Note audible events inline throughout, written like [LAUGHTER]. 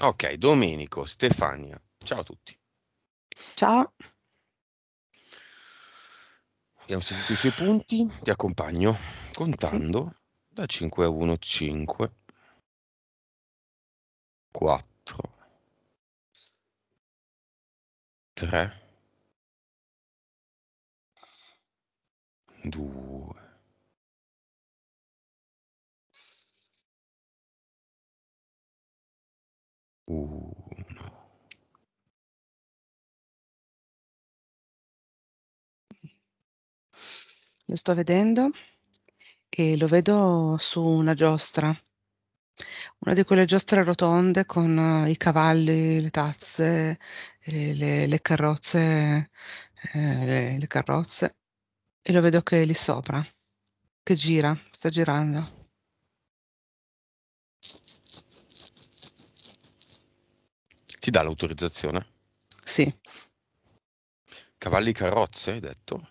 Ok, Domenico, Stefania. Ciao a tutti. Ciao. Abbiamo sentito i suoi punti, ti accompagno contando sì. da 5 a 1, 5, 4, 3, 2, uno. Lo sto vedendo e lo vedo su una giostra, una di quelle giostre rotonde con eh, i cavalli, le tazze, eh, le, le carrozze, eh, le, le carrozze, e lo vedo che è lì sopra, che gira, sta girando. Ti dà l'autorizzazione? Sì. Cavalli carrozze, hai detto?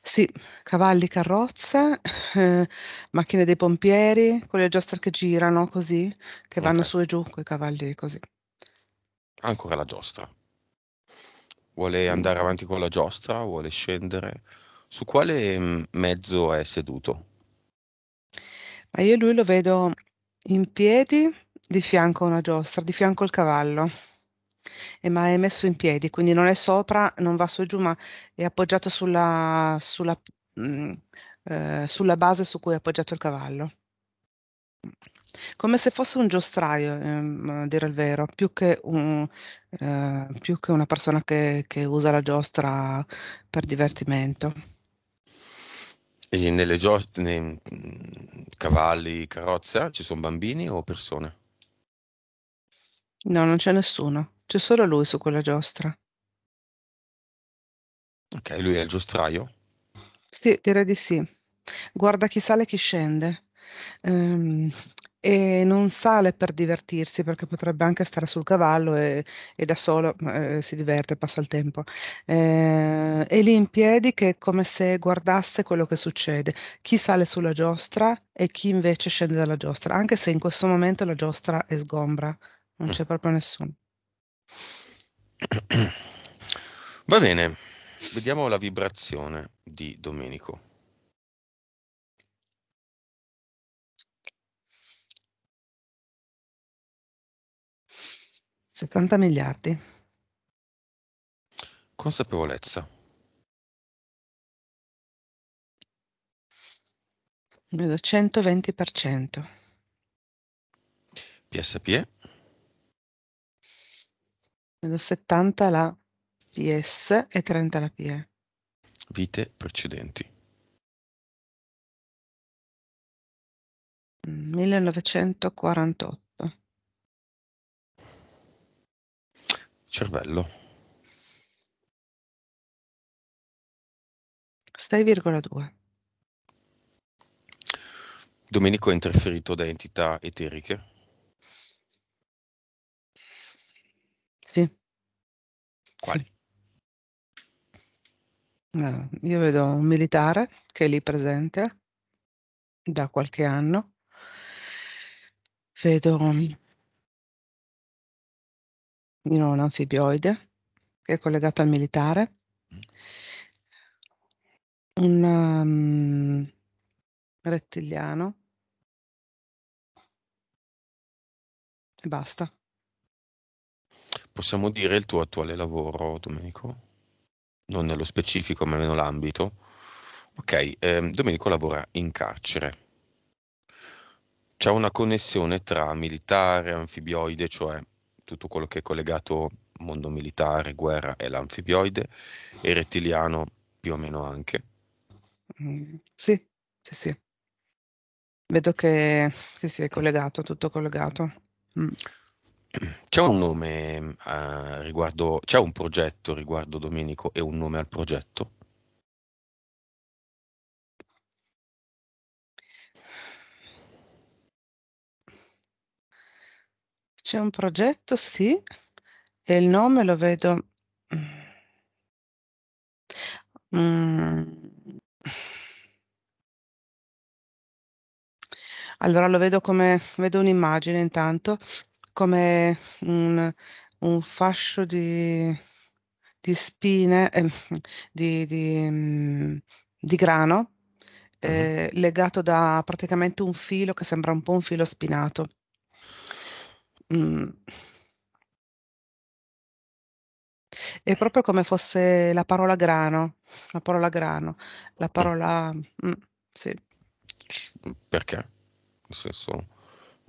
Sì, cavalli, carrozze, eh, macchine dei pompieri, quelle giostre che girano così, che vanno su e giù con i cavalli così. Ancora la giostra. Vuole andare avanti con la giostra? Vuole scendere? Su quale mm, mezzo è seduto? Ma io lui lo vedo in piedi di fianco a una giostra, di fianco al cavallo. E ma è messo in piedi, quindi non è sopra, non va su e giù, ma è appoggiato sulla, sulla, mh, mm, eh, sulla base su cui è appoggiato il cavallo. Come se fosse un giostraio, ehm, a dire il vero, più che, un, eh, più che una persona che, che usa la giostra per divertimento. E nelle giostre, nei mm, cavalli, carrozza, ci sono bambini o persone? No, non c'è nessuno. C'è solo lui su quella giostra. Ok, lui è il giostraio. Sì, direi di sì. Guarda chi sale e chi scende. Ehm, e non sale per divertirsi perché potrebbe anche stare sul cavallo e, e da solo eh, si diverte, passa il tempo. Eh, è lì in piedi che è come se guardasse quello che succede, chi sale sulla giostra e chi invece scende dalla giostra, anche se in questo momento la giostra è sgombra non mm. c'è proprio nessuno. [CLEARS THROAT] Va bene, vediamo la vibrazione di Domenico. Settanta miliardi. Consapevolezza. Vedo 120%. PSP. Vedo 70 la PS e 30 la PE. Vite precedenti. 1948. Cervello. 6,2. Domenico è interferito da entità eteriche. Quali? No, eh, io vedo un militare che è lì presente da qualche anno. Vedo un, un anfibioide che è collegato al militare. Un um, rettiliano. E basta possiamo dire il tuo attuale lavoro, Domenico? Non nello specifico, ma meno l'ambito. Ok, eh, Domenico lavora in carcere. C'è una connessione tra militare, anfibioide, cioè tutto quello che è collegato mondo militare, guerra e l'anfibioide, e rettiliano più o meno anche. Mm, sì, sì, sì. Vedo che sì, sì, è collegato, tutto collegato. Mm. C'è un oh. nome eh, riguardo, c'è un progetto riguardo Domenico e un nome al progetto? C'è un progetto, sì, e il nome lo vedo... Mm. mm. Allora lo vedo come, vedo un'immagine intanto come un, un fascio di, di spine, eh, di, di, mm, di, grano, eh, legato da praticamente un filo che sembra un po' un filo spinato. Mm. È proprio come fosse la parola grano, la parola grano, la parola... Mm, sì. Perché? Nel senso...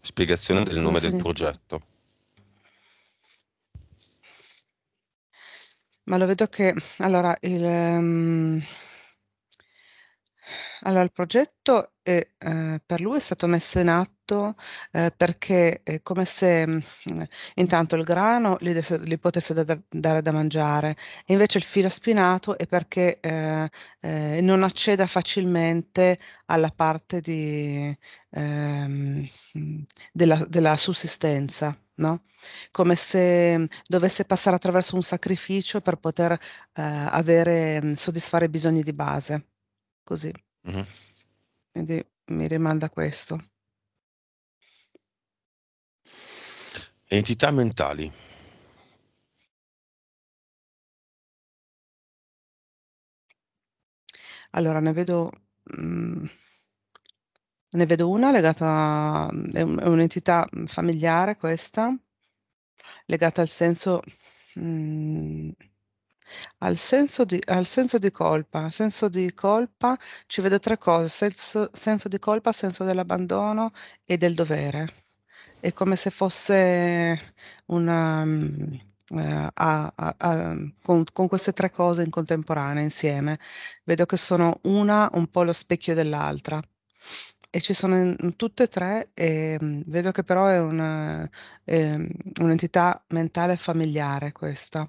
Spiegazione del nome del progetto. Ma lo vedo che allora il, um, allora, il progetto è, eh, per lui è stato messo in atto tutto eh, perché è eh, come se mh, mm, eh, intanto il grano li, des- li potesse da- dare da mangiare e invece il filo spinato è perché eh, eh, non acceda facilmente alla parte di, ehm, della, della sussistenza. No? Come se mm, dovesse passare attraverso un sacrificio per poter eh, avere, mm, soddisfare i bisogni di base. Così. Mm-hmm. Quindi mi rimanda questo. Entità mentali Allora ne vedo mhmm, ne vedo una legata mhmm, è un è un'entità, familiare questa, legata al senso mhmm, al senso di al senso di colpa. Senso di colpa ci vedo tre cose: senso senso di colpa, senso dell'abbandono e del dovere è come se fosse una... Mm, eh, a, a, a, con, con, queste tre cose in contemporanea insieme, vedo che sono una un po' lo specchio dell'altra e ci sono in, tutte e tre e mm, vedo che però è, una, è mm, un'entità mentale familiare questa,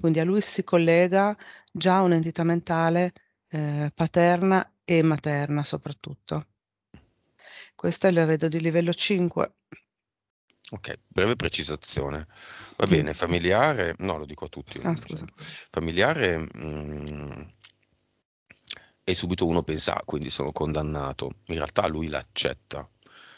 quindi a lui si collega già un'entità mentale eh, paterna e materna soprattutto. Questa la vedo di livello 5 Ok, breve precisazione. Va bene, familiare, no, lo dico a tutti. Ah, scusa. Cioè, familiare mh, mm, e subito uno pensa, ah, quindi sono condannato. In realtà lui l'accetta.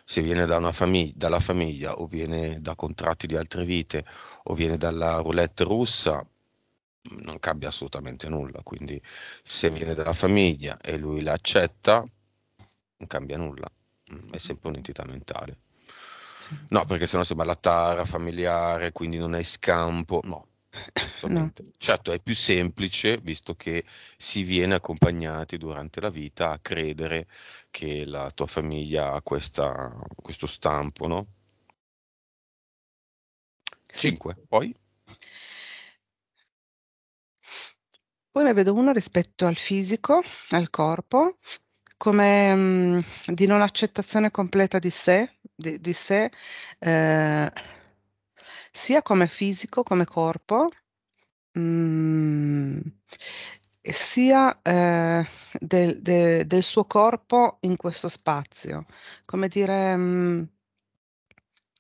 Se viene da famig- dalla famiglia o viene da contratti di altre vite o viene dalla roulette russa, mm, non cambia assolutamente nulla. Quindi se viene dalla famiglia e lui l'accetta, non cambia nulla. Mm, è sempre un'entità mentale. No, perché sennò sembra la tara familiare, quindi non hai scampo. No, [COUGHS] No. Certo, è più semplice, visto che si viene accompagnati durante la vita a credere che la tua famiglia ha questa, questo stampo, no? 5. Sì. Poi? Poi ne vedo una rispetto al fisico, al corpo, come mh, mm, di non accettazione completa di sé, di, di sé eh, sia come fisico, come corpo, mh, mm, sia eh, del, de, del, suo corpo in questo spazio, come dire, mh, mm,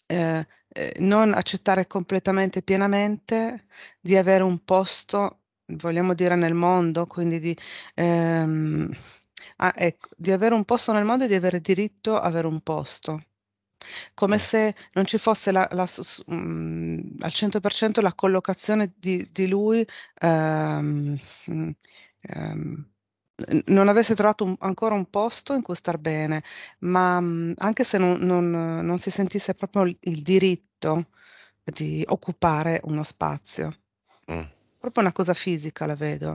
eh, eh, non accettare completamente pienamente di avere un posto, vogliamo dire, nel mondo, quindi di... Ehm, Ah, ecco, di avere un posto nel mondo e di avere diritto ad avere un posto. Come mm. se non ci fosse la, la, mh, mm, al 100% la collocazione di, di lui, ehm, mm, ehm, non avesse trovato un, ancora un posto in cui star bene, ma mh, anche se non, non, non si sentisse proprio il, il diritto di occupare uno spazio. Mm. Proprio una cosa fisica la vedo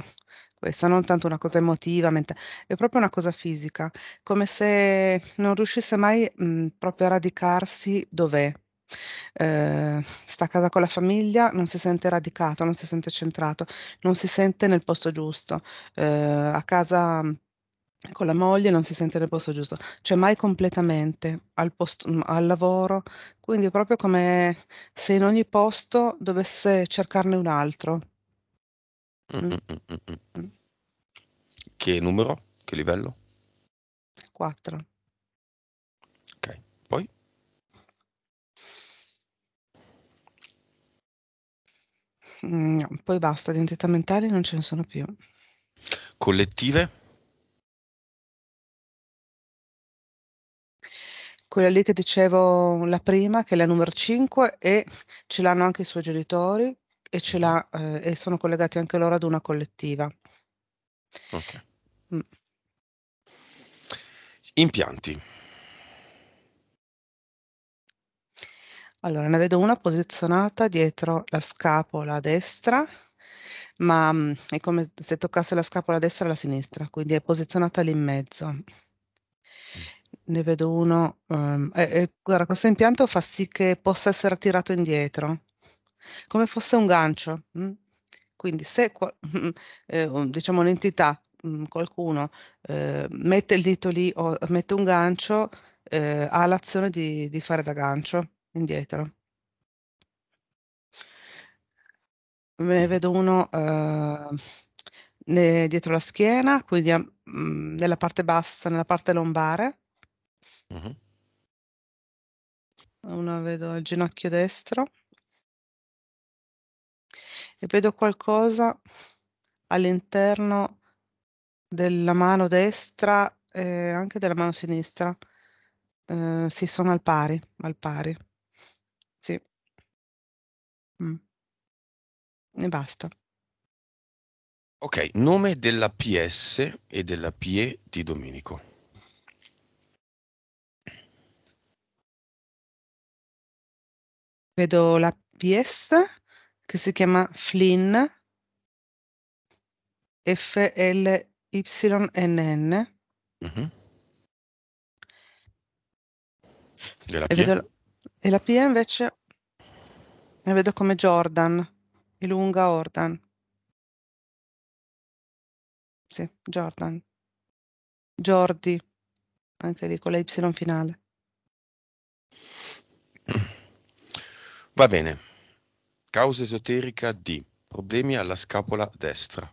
questa, non tanto una cosa emotiva, mente- è proprio una cosa fisica, come se non riuscisse mai mh, mhmm, proprio a radicarsi dov'è. Eh, sta a casa con la famiglia, non si sente radicato, non si sente centrato, non si sente nel posto giusto. Eh, a casa mhmm, con la moglie non si sente nel posto giusto, cioè mai completamente al, posto, mhmm, al lavoro, quindi è proprio come se in ogni posto dovesse cercarne un altro. Mm, mm. Mm, che numero? Che livello? 4. Ok, poi? No, poi basta, di entità mentali non ce ne sono più. Collettive? Quella lì che dicevo la prima, che è la numero 5 e ce l'hanno anche i suoi genitori e ce l'ha eh, e sono collegati anche loro ad una collettiva. Ok. Mm. Impianti. Allora, ne vedo una posizionata dietro la scapola destra, ma mm, è come se toccasse la scapola destra e la sinistra, quindi è posizionata lì in mezzo mm. ne vedo uno. Um, eh, eh, guarda, questo impianto fa sì che possa essere tirato indietro, come fosse un gancio. Mm? Quindi se mm, eh, diciamo un'entità, mm, qualcuno eh, mette il dito lì o mette un gancio, eh, ha l'azione di, di fare da gancio indietro. me ne vedo uno eh, dietro la schiena, quindi mh, nella parte bassa, nella parte lombare. Uh -huh. Una vedo al ginocchio destro e vedo qualcosa all'interno della mano destra e anche della mano sinistra. Eh, si sì, sono al pari, al pari. Sì. Mm. E basta. Ok, nome della PS e della PE di Domenico. Vedo la PS che si chiama Flynn, F-L-Y-N-N. n mhm. e, la, PIA invece la vedo come Jordan, lunga Ordan. Sì, Jordan. Jordi, anche lì con la Y finale. Va bene. Causa esoterica di problemi alla scapola destra.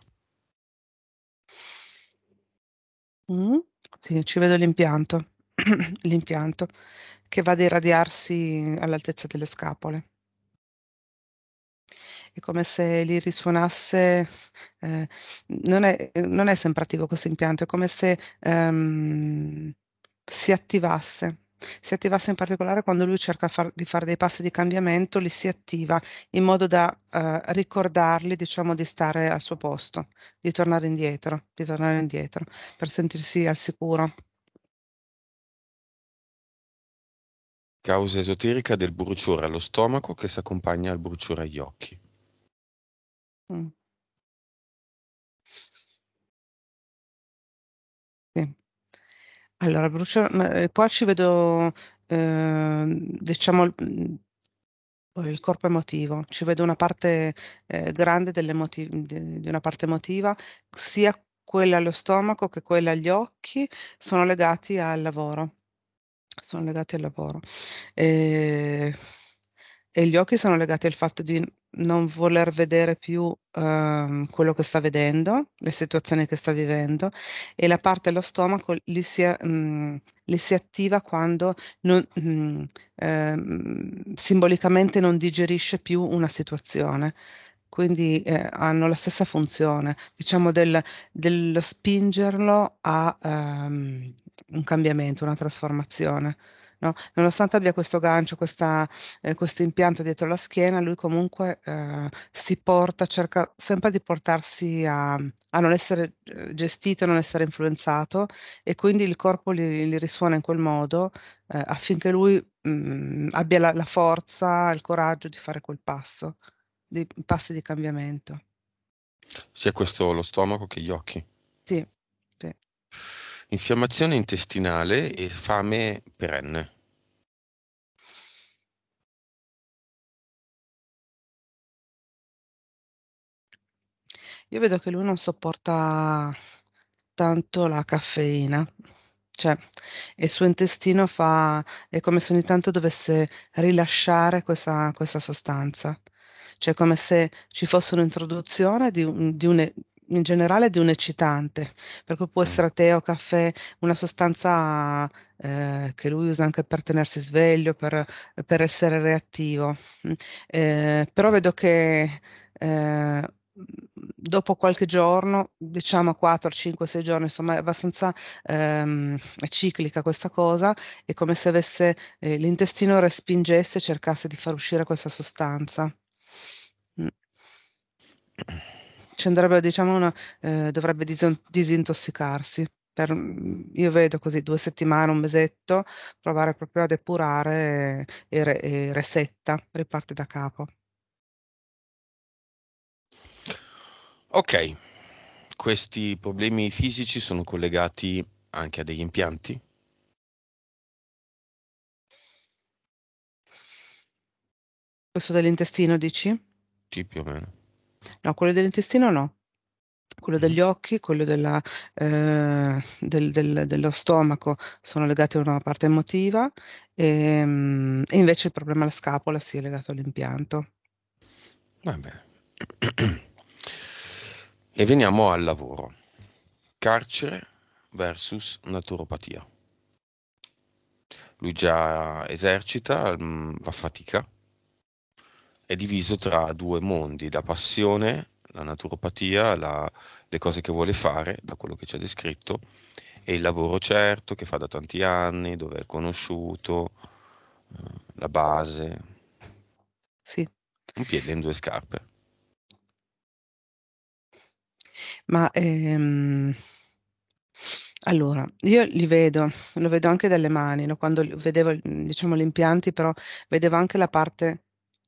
Mm, sì, ci vedo l'impianto, [CLEARS THROAT] l'impianto che va ad irradiarsi all'altezza delle scapole. È come se li risuonasse, eh, non, è, non, è, sempre attivo questo impianto, è come se ehm, si attivasse si attivasse in particolare quando lui cerca far, di fare dei passi di cambiamento, li si attiva in modo da eh, ricordarli, diciamo, di stare al suo posto, di tornare indietro, di tornare indietro, per sentirsi al sicuro. Causa esoterica del bruciore allo stomaco che si accompagna al bruciore agli occhi. Mm. Allora, brucio, eh, qua ci vedo, eh, diciamo, mm, il, corpo emotivo, ci vedo una parte eh, grande di una parte emotiva, sia quella allo stomaco che quella agli occhi, sono legati al lavoro, sono legati al lavoro. Eh, e gli occhi sono legati al fatto di non voler vedere più uh, quello che sta vedendo, le situazioni che sta vivendo e la parte dello stomaco li si, mh, mhmm, li si attiva quando non, mh, mhmm, eh, simbolicamente non digerisce più una situazione. Quindi eh, hanno la stessa funzione, diciamo del, dello spingerlo a um, un cambiamento, una trasformazione. No? Nonostante abbia questo gancio, questa, eh, questo impianto dietro la schiena, lui comunque eh, si porta, cerca sempre di portarsi a, a, non essere eh, gestito, non essere influenzato e quindi il corpo gli, gli risuona in quel modo eh, affinché lui mh, mm, abbia la, la, forza, il coraggio di fare quel passo, di passi di cambiamento. Sia questo lo stomaco che gli occhi. Sì, Infiammazione intestinale e fame perenne. Io vedo che lui non sopporta tanto la caffeina, cioè il suo intestino fa, è come se ogni tanto dovesse rilasciare questa, questa sostanza, cioè come se ci fosse un'introduzione di, di, un, in generale di un eccitante, per cui può mm. essere tè o caffè, una sostanza eh, che lui usa anche per tenersi sveglio, per, per essere reattivo. Mm. Eh, però vedo che eh, dopo qualche giorno, diciamo 4, 5, 6 giorni, insomma è abbastanza ehm, ciclica questa cosa, è come se avesse, eh, l'intestino respingesse e cercasse di far uscire questa sostanza. ci andrebbe, diciamo, una, eh, dovrebbe disintossicarsi. Per, mm, io vedo così due settimane, un mesetto, provare proprio a depurare e, re, e resetta, riparte da capo. Ok, questi problemi fisici sono collegati anche a degli impianti? Questo dell'intestino dici? Sì, più o meno. No, quello dell'intestino no. Quello mm. degli occhi, quello della, eh, del, del, dello stomaco sono legati a una parte emotiva e, ehm, e invece il problema alla scapola si sì, è legato all'impianto. Va bene. [CLEARS THROAT] E veniamo al lavoro. Carcere versus naturopatia. Lui già esercita, mh, mm, fa fatica, è diviso tra due mondi, la passione, la naturopatia, la, le cose che vuole fare, da quello che ci ha descritto, e il lavoro certo che fa da tanti anni, dove è conosciuto, eh, la base. Sì. Un piede in due scarpe. Ma ehm, allora, io li vedo, lo vedo anche dalle mani, no? quando vedevo diciamo, gli impianti, però vedevo anche la parte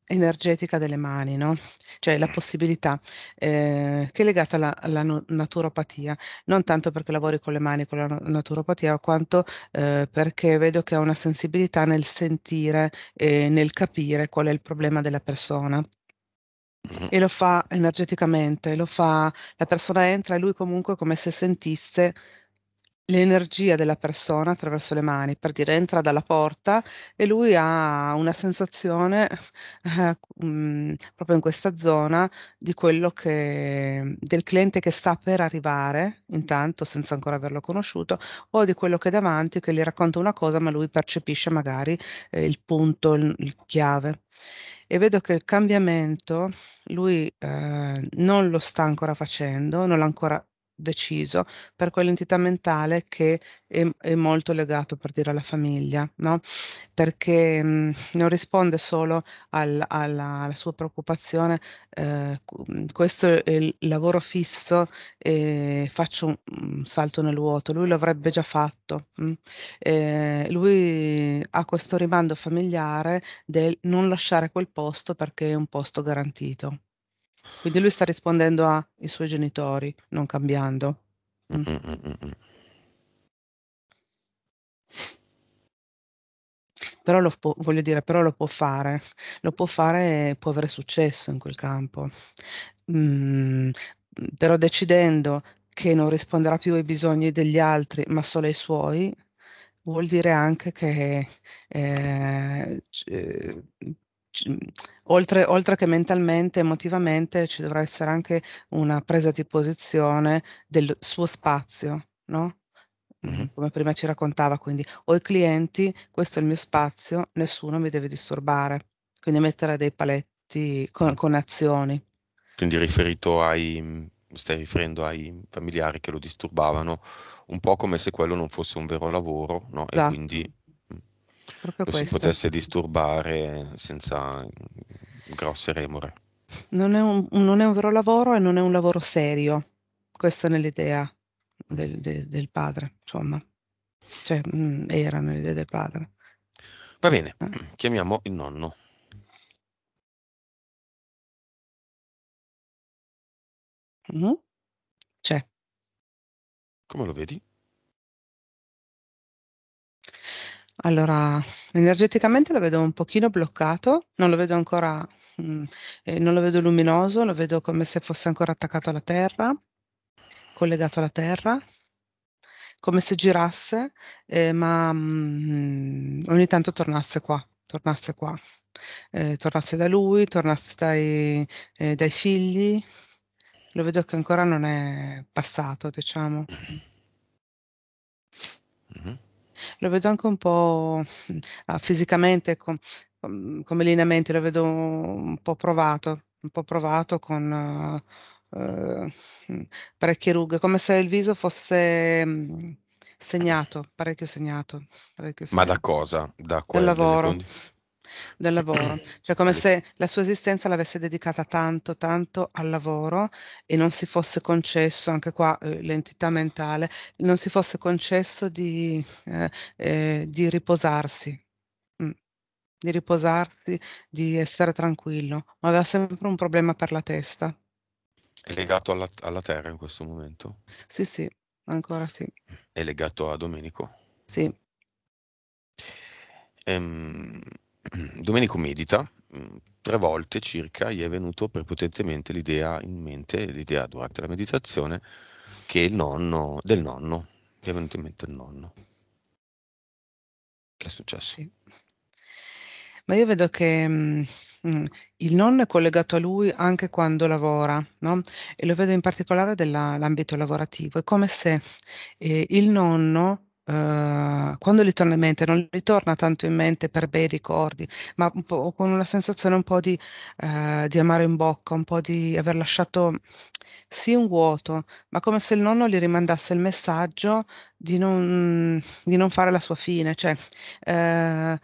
energetica delle mani, no? Cioè la mm. possibilità eh, che è legata alla, alla naturopatia, non tanto perché lavori con le mani con la naturopatia, quanto eh, perché vedo che ha una sensibilità nel sentire e nel capire qual è il problema della persona. Mm. E lo fa energeticamente, lo fa, la persona entra e lui comunque come se sentisse l'energia della persona attraverso le mani, per dire entra dalla porta e lui ha una sensazione eh, mm, proprio in questa zona di quello che del cliente che sta per arrivare, intanto senza ancora averlo conosciuto, o di quello che è davanti che gli racconta una cosa ma lui percepisce magari eh, il punto, il, il chiave e vedo che il cambiamento lui eh, non lo sta ancora facendo, non l'ha ancora deciso per quell'entità mentale che è, è, molto legato per dire alla famiglia, no? perché mh, mm, non risponde solo al, alla, alla, sua preoccupazione, eh, mm, questo è il lavoro fisso e faccio un, un salto nel vuoto, lui l'avrebbe già fatto, eh, lui ha questo rimando familiare del non lasciare quel posto perché è un posto garantito. Quindi lui sta rispondendo ai suoi genitori, non cambiando. Mm. Mm, mm, mm. Però lo, può, voglio dire, però lo può fare, lo può fare e può avere successo in quel campo. Mm, però decidendo che non risponderà più ai bisogni degli altri, ma solo ai suoi, vuol dire anche che eh, eh oltre, oltre, che mentalmente, emotivamente, ci dovrà essere anche una presa di posizione del suo spazio, no? Come prima ci raccontava, quindi ho i clienti, questo è il mio spazio, nessuno mi deve disturbare, quindi mettere dei paletti con, con azioni. Quindi riferito ai, stai riferendo ai familiari che lo disturbavano, un po' come se quello non fosse un vero lavoro, no? Esatto. E quindi proprio lo questo. si potesse disturbare senza grosse remore. Non è, un, non è, un, vero lavoro e non è un lavoro serio, questa è nell'idea del, del, del padre, insomma, cioè, mm, era nell'idea del padre. Va bene, eh. chiamiamo il nonno. Mm-hmm. C'è. Come lo vedi? Allora, energeticamente lo vedo un pochino bloccato, non lo vedo ancora, mh, mm, eh, non lo vedo luminoso, lo vedo come se fosse ancora attaccato alla terra, collegato alla terra, come se girasse, eh, ma mh, mm, ogni tanto tornasse qua, tornasse qua, eh, tornasse da lui, tornasse dai, eh, dai figli, lo vedo che ancora non è passato, diciamo. Mm-hmm lo vedo anche un po' ah, fisicamente com, com, come lineamenti, lo vedo un po' provato, un po' provato con uh, uh, parecchie rughe, come se il viso fosse mm, segnato, parecchio segnato, parecchio segnato. Ma da cosa? Da quel, Del lavoro. Delle del lavoro, [CLEARS THROAT] cioè come se la sua esistenza l'avesse dedicata tanto, tanto al lavoro e non si fosse concesso, anche qua eh, l'entità mentale, non si fosse concesso di, eh, eh, di riposarsi, mm. di riposarsi, di essere tranquillo, ma aveva sempre un problema per la testa. È legato alla, alla terra in questo momento? Sì, sì, ancora sì. È legato a Domenico? Sì. Ehm, [CLEARS THROAT] Domenico medita, mm, tre volte circa gli è venuto prepotentemente l'idea in mente, l'idea durante la meditazione, che il nonno, del nonno, gli è venuto in mente il nonno. Che è successo? Sì. Ma io vedo che mh, mm, mm, il nonno è collegato a lui anche quando lavora, no? E lo vedo in particolare nell'ambito lavorativo. È come se eh, il nonno Uh, quando li torna in mente, non li torna tanto in mente per bei ricordi, ma un po', con una sensazione un po' di, uh, di amaro in bocca, un po' di aver lasciato sì un vuoto, ma come se il nonno gli rimandasse il messaggio di non, di non fare la sua fine, cioè uh,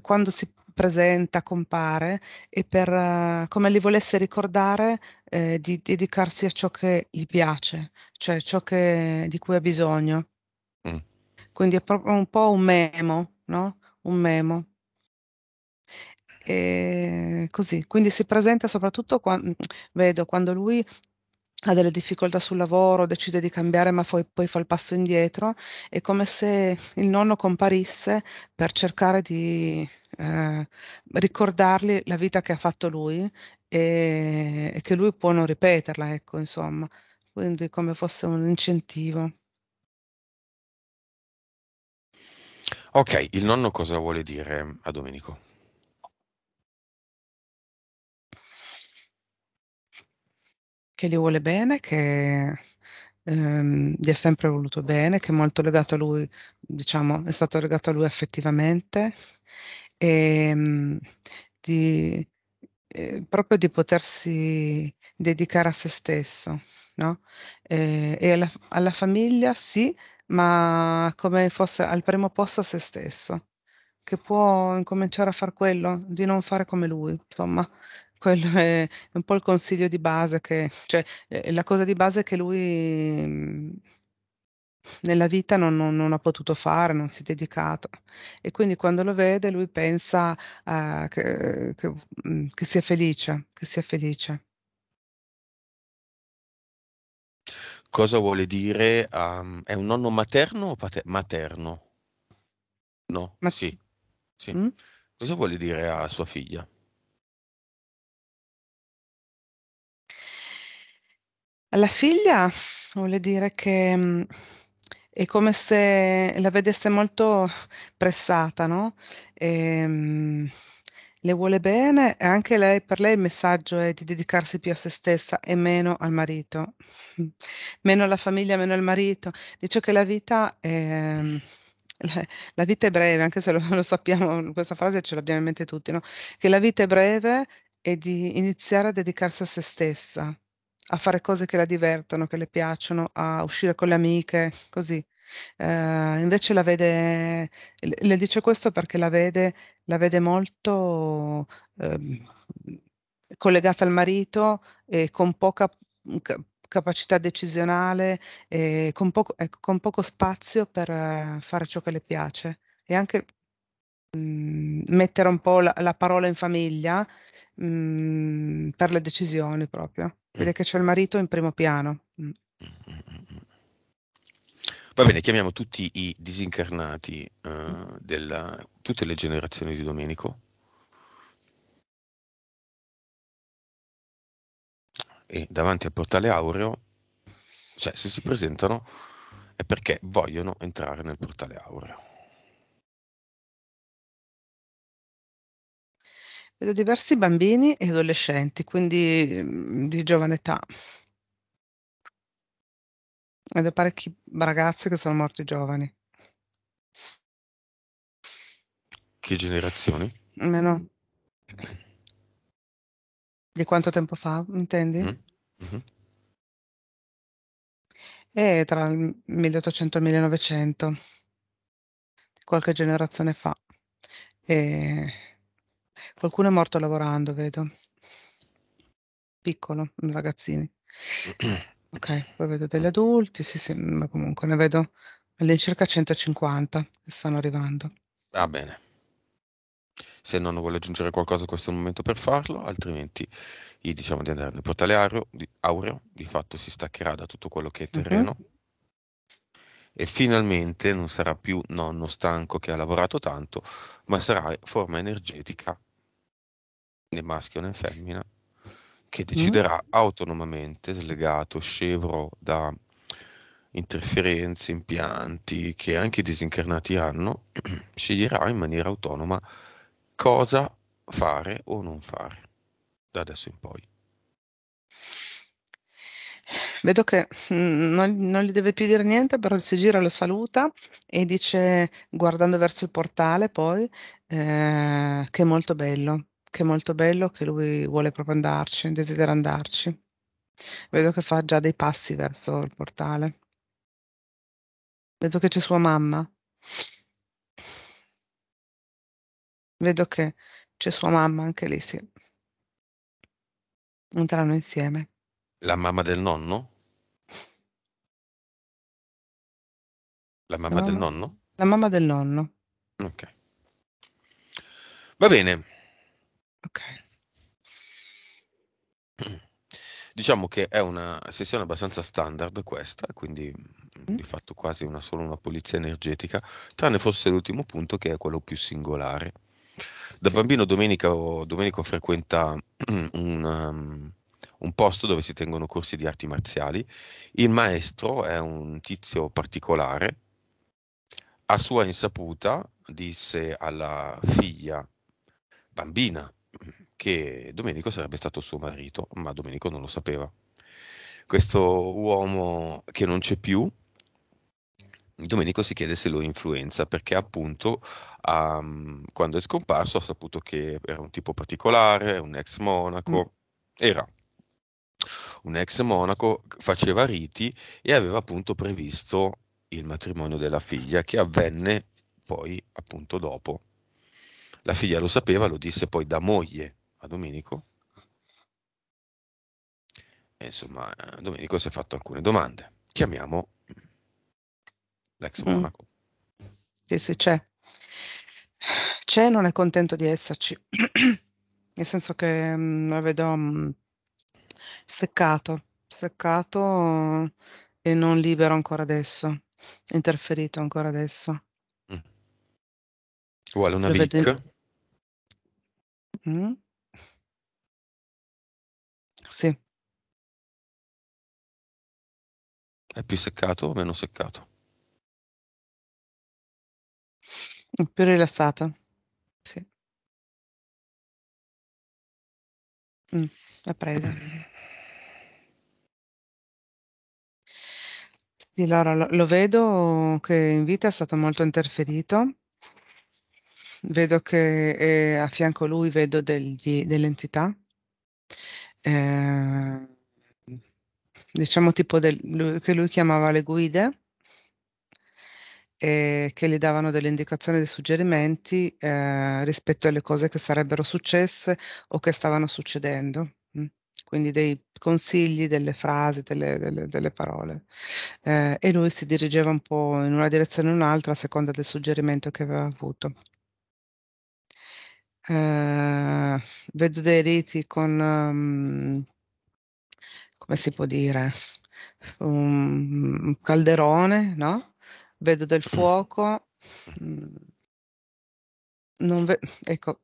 quando si presenta, compare e per, eh, come li volesse ricordare di dedicarsi a ciò che gli piace, cioè ciò che, di cui ha bisogno. Mm. Quindi è proprio un po' un memo, no? Un memo. E così, quindi si presenta soprattutto quando, vedo quando lui ha delle difficoltà sul lavoro, decide di cambiare ma poi, poi, fa il passo indietro, è come se il nonno comparisse per cercare di eh, ricordargli la vita che ha fatto lui e, e, che lui può non ripeterla, ecco, insomma, quindi come fosse un incentivo. Ok, il nonno cosa vuole dire a Domenico? Che gli vuole bene, che ehm, gli ha sempre voluto bene, che è molto legato a lui, diciamo, è stato legato a lui effettivamente, e ehm, di, eh, proprio di potersi dedicare a se stesso, no? eh, e alla, alla famiglia sì, ma come fosse al primo posto se stesso, che può incominciare a far quello, di non fare come lui, insomma. Quello è un po' il consiglio di base, che, cioè eh, la cosa di base che lui mm, nella vita non, non, non, ha potuto fare, non si è dedicato. E quindi quando lo vede lui pensa uh, che, che, mm, che, sia felice, che sia felice. cosa vuole dire? Um, è un nonno materno o pater- materno? No, ma sì. sì. Mm? Cosa vuole dire a sua figlia? Alla figlia vuole dire che mm, è come se la vedesse molto pressata, no? E, ehm, mh, le vuole bene e anche lei, per lei il messaggio è di dedicarsi più a se stessa e meno al marito, [LAUGHS] meno alla famiglia, meno al marito. Dice che la vita è, mm, la vita è breve, anche se lo, [LAUGHS] lo sappiamo, questa frase ce l'abbiamo in mente tutti, no? che la vita è breve e di iniziare a dedicarsi a se stessa, a fare cose che la divertono, che le piacciono, a uscire con le amiche, così. Eh, invece la vede, le dice questo perché la vede, la vede molto eh, collegata al marito e con poca capacità decisionale e con poco, ecco, con poco spazio per eh, fare ciò che le piace e anche mh, mm, mettere un po' la, la parola in famiglia mh, mm, per le decisioni proprio. Mm. Vede mm. che c'è il marito in primo piano. Mm va bene, chiamiamo tutti i disincarnati uh, eh, della tutte le generazioni di Domenico. E davanti al portale aureo, cioè se si presentano è perché vogliono entrare nel portale aureo. Vedo diversi bambini e adolescenti, quindi mm, di giovane età. Ed è parecchi ragazzi che sono morti giovani. Che generazioni? Meno. Di quanto tempo fa, intendi? Mm, mm-hmm. E tra il 1800 e il 1900, qualche generazione fa. E qualcuno è morto lavorando, vedo. Piccolo, ragazzini. [CLEARS THROAT] Ok, poi vedo degli adulti, sì, sì, ma comunque ne vedo all'incirca 150 che stanno arrivando. Va bene. Se non vuole aggiungere qualcosa questo è il momento per farlo, altrimenti gli diciamo di andare nel portale aureo, di, aureo, di fatto si staccherà da tutto quello che è mhm. terreno uh-huh. e finalmente non sarà più nonno stanco che ha lavorato tanto, ma sarà forma energetica né maschio né femmina che mm? deciderà mm. autonomamente, slegato, scevro da interferenze, impianti che anche i disincarnati hanno, [CLEARS THROAT] sceglierà in maniera autonoma cosa fare o non fare da adesso in poi. Vedo che mm, non, non gli deve più dire niente, però si gira, lo saluta e dice, guardando verso il portale poi, eh, che è molto bello, anche molto bello che lui vuole proprio andarci, desidera andarci. Vedo che fa già dei passi verso il portale. Vedo che c'è sua mamma. Vedo che c'è sua mamma anche lì, sì. Entrano insieme. La mamma del nonno? La mamma, la del nonno? La mamma del nonno. Ok. Va bene. Okay. Diciamo che è una sessione abbastanza standard questa, quindi, mm. di fatto quasi una solo una pulizia energetica, tranne forse l'ultimo punto che è quello più singolare. Da Sì. bambino domenica Domenico frequenta un mhmm, un posto dove si tengono corsi di arti marziali. Il maestro è un tizio particolare a sua insaputa disse alla figlia bambina che Domenico sarebbe stato suo marito, ma Domenico non lo sapeva. Questo uomo che non c'è più, Domenico si chiede se lo influenza perché appunto um, quando è scomparso ha saputo che era un tipo particolare, un ex monaco, mm. era un ex monaco, faceva riti e aveva appunto previsto il matrimonio della figlia che avvenne poi appunto dopo la figlia lo sapeva, lo disse poi da moglie a Domenico. E insomma, Domenico si è fatto alcune domande. Chiamiamo l'ex mm. monaco. Mm. Sì, sì, c'è. C'è non è contento di esserci, [CLEARS THROAT] nel senso che mh, mm, lo vedo mh, mm, seccato, seccato e non libero ancora adesso, interferito ancora adesso. Vuole una lo vic? Mh. Mm? Sì. È più seccato o meno seccato? Mh, più rilassato. Sì. Mh, mm, l'ho presa. Sì, Laura, lo lo vedo che in vita è stato molto interferito vedo che eh, a fianco a lui vedo degli, delle entità, eh, diciamo tipo del, lui, che lui chiamava le guide, eh, che gli davano delle indicazioni, dei suggerimenti eh, rispetto alle cose che sarebbero successe o che stavano succedendo. Mm. Quindi dei consigli, delle frasi, delle, delle, delle parole. Eh, e lui si dirigeva un po' in una direzione o in un'altra a seconda del suggerimento che aveva avuto eh, vedo dei riti con, um, come si può dire, un, calderone, no? Vedo del mm. fuoco. Ve- ecco,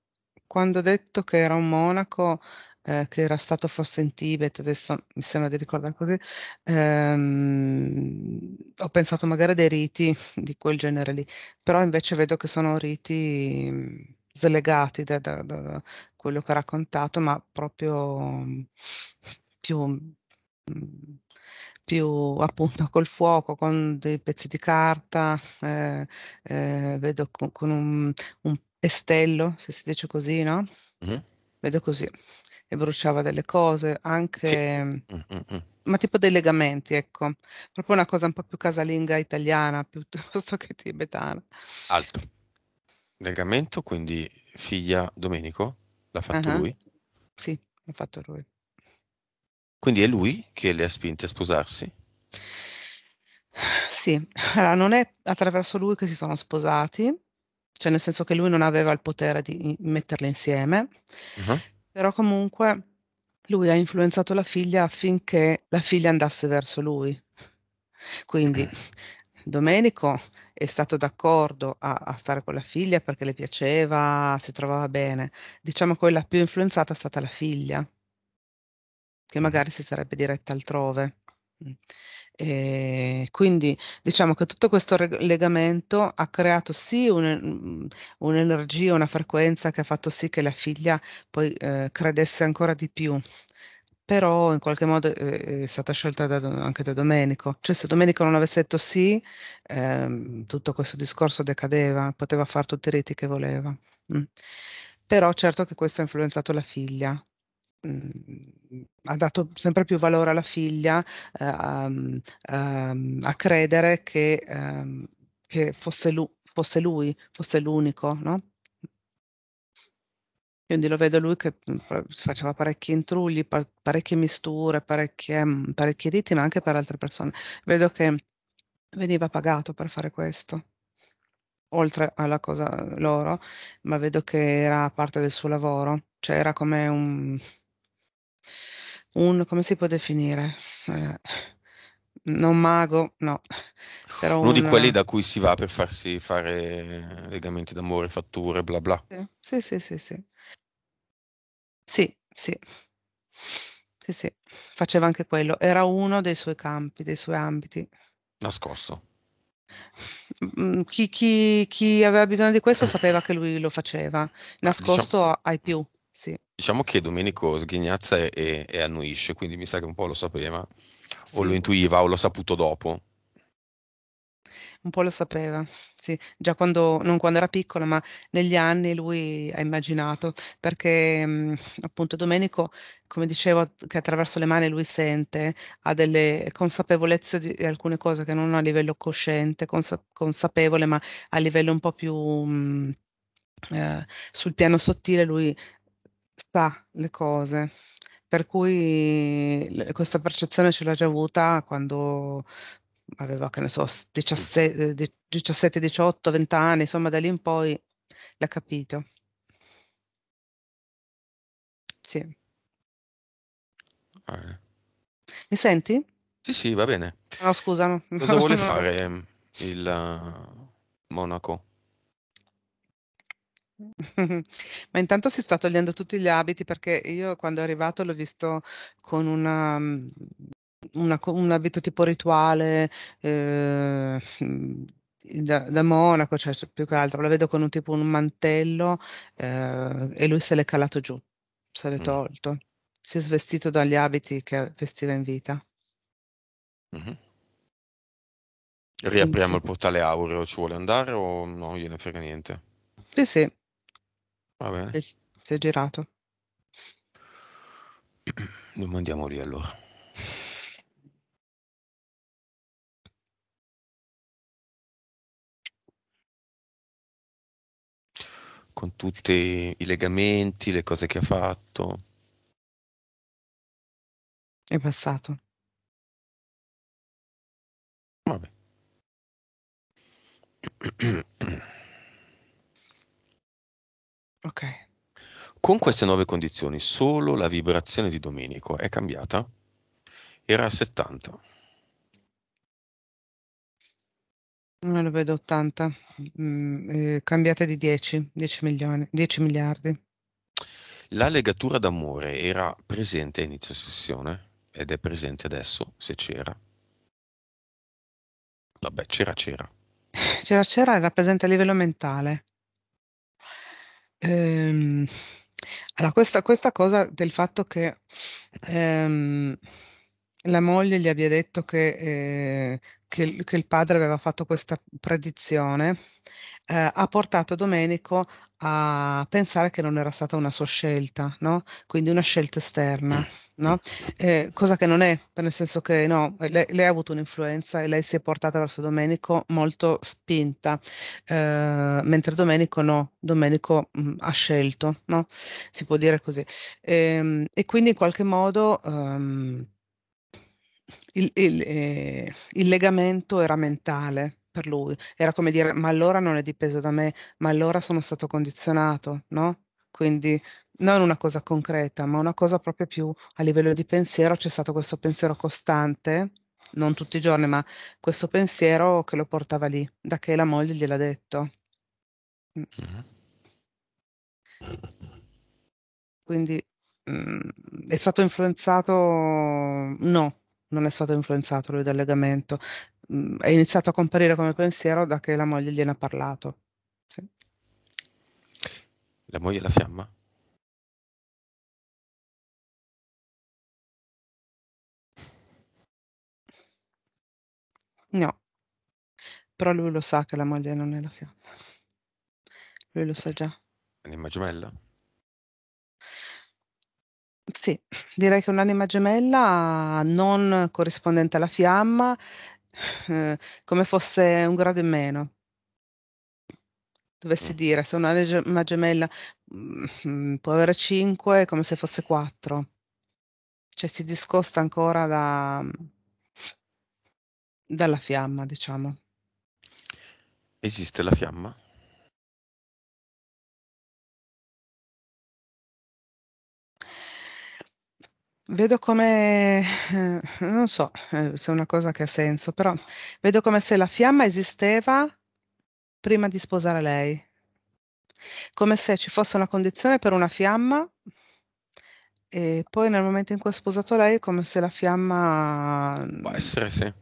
quando ho detto che era un monaco eh, che era stato forse in Tibet, adesso mi sembra di ricordare così, ehm, ho pensato magari a dei riti di quel genere lì, però invece vedo che sono riti slegati da, da, da, da quello che ha raccontato, ma proprio mm, più, mm, più appunto col fuoco, con dei pezzi di carta, eh, eh, vedo con, con un, un, estello, se si dice così, no? Mm-hmm. Vedo così e bruciava delle cose, anche, sì. Mm, ma tipo dei legamenti, ecco, proprio una cosa un po' più casalinga italiana piuttosto [LAUGHS] che tibetana. Alto. Legamento, quindi figlia Domenico? L'ha fatto Ah-ah. lui? Sì, l'ha fatto lui. Quindi è lui che le ha spinte a sposarsi? Sì, allora, non è attraverso lui che si sono sposati, cioè nel senso che lui non aveva il potere di metterle insieme, uh-huh. però comunque lui ha influenzato la figlia affinché la figlia andasse verso lui. Quindi [CLEARS THROAT] Domenico è stato d'accordo a, a, stare con la figlia perché le piaceva, si trovava bene. Diciamo che quella più influenzata è stata la figlia, che mm. magari si sarebbe diretta altrove. Mm. E quindi diciamo che tutto questo reg- legamento ha creato sì un, mm, un'energia, una frequenza che ha fatto sì che la figlia poi eh, credesse ancora di più però in qualche modo eh, è stata scelta da, anche da Domenico. Cioè se Domenico non avesse detto sì, ehm, tutto questo discorso decadeva, poteva fare tutti i riti che voleva. Mm. Però certo che questo ha influenzato la figlia. Mm. Ha dato sempre più valore alla figlia eh, a, ehm, a, credere che, ehm, che fosse, lu- fosse lui, fosse l'unico, no? Quindi lo vedo lui che mhmm, faceva parecchi intrugli, parecchie misture, parecchie, mhmm, parecchi riti, ma anche per altre persone. Vedo che veniva pagato per fare questo, oltre alla cosa loro, ma vedo che era parte del suo lavoro, cioè era come un, un come si può definire? Eh, non mago, no. Però Uno un, di quelli da cui si va per farsi fare legamenti d'amore, fatture, bla bla. Sì, sì, sì, sì. sì. Sì. Sì, sì, faceva anche quello. Era uno dei suoi campi, dei suoi ambiti. Nascosto. Mm, chi chi chi aveva bisogno di questo [LAUGHS] sapeva che lui lo faceva. Ma diciam Nascosto ai più, sì. Diciamo che Domenico sghignazza e e annuisce, quindi mi sa che un po' lo sapeva, o lo intuiva o l'ha saputo dopo. Un po' lo sapeva, sì, già quando non quando era piccolo, ma negli anni lui ha immaginato, perché mhmm, appunto Domenico, come dicevo, che attraverso le mani lui sente, ha delle consapevolezze di alcune cose che non a livello cosciente, consa consapevole, ma a livello un po' più, mhmm, ehm, sul piano sottile lui sa le cose. Per cui questa percezione ce l'ha già avuta quando aveva, che ne so, 17, 18, 20 anni, insomma da lì in poi l'ha capito. Sì. Ah, eh. Mi senti? Sì, sì, va bene. No, scusa. Cosa [LAUGHS] vuole fare ehm, il uh, Monaco? [LAUGHS] Ma intanto si sta togliendo tutti gli abiti perché io quando è arrivato l'ho visto con una mm, una, un abito tipo rituale eh, mm, da, da, monaco, cioè più che altro la vedo con un tipo un mantello eh, e lui se l'è calato giù, se l'è mm. tolto, mm. si è svestito dagli abiti che vestiva in vita. Mm-hmm. Riapriamo Quindi, il portale aureo, ci vuole andare o no, gliene frega niente? Sì, sì. Va bene. Si è girato. Non andiamo lì allora. con tutti i legamenti, le cose che ha fatto. È passato. Vabbè. ok. Con queste nuove condizioni, solo la vibrazione di Domenico è cambiata. Era a 70. Non lo vedo 80, mm, eh, cambiata di 10, 10, milioni, 10 miliardi. La legatura d'amore era presente a inizio sessione ed è presente adesso, se c'era. Vabbè, c'era, c'era. [LAUGHS] C'era, c'era, era presente a livello mentale. Ehm, allora, questa, questa, cosa del fatto che ehm, la moglie gli abbia detto che eh, che, che, il padre aveva fatto questa predizione, eh, ha portato Domenico a pensare che non era stata una sua scelta, no? quindi una scelta esterna, mm. no? eh, cosa che non è, nel senso che no, eh, lei, lei, ha avuto un'influenza e lei si è portata verso Domenico molto spinta, eh, mentre Domenico no, Domenico mh, mm, ha scelto, si può dire così. E, ehm, e, quindi in qualche modo... Um, il, il, eh, il legamento era mentale per lui, era come dire ma allora non è dipeso da me, ma allora sono stato condizionato, no? Quindi non una cosa concreta, ma una cosa proprio più a livello di pensiero, c'è stato questo pensiero costante, non tutti i giorni, ma questo pensiero che lo portava lì, da che la moglie gliel'ha detto. Mm. Mm. Quindi mh, mm, è stato influenzato, no, non è stato influenzato lui dal legamento. Mm, è iniziato a comparire come pensiero da che la moglie gliene ha parlato. Sì. La moglie è la fiamma? No, però lui lo sa che la moglie non è la fiamma. Lui lo sa già. Anima gemella? Sì, direi che un'anima gemella non corrispondente alla fiamma, ehm, come fosse un grado in meno. Dovessi mm. dire, se un'anima gemella, mhmm, può avere 5 come se fosse 4. Cioè si discosta ancora da dalla fiamma, diciamo. Esiste la fiamma? Vedo come, eh, non so eh, se è una cosa che ha senso, però vedo come se la fiamma esisteva prima di sposare lei, come se ci fosse una condizione per una fiamma e poi nel momento in cui ha sposato lei come se la fiamma Può essere, sì.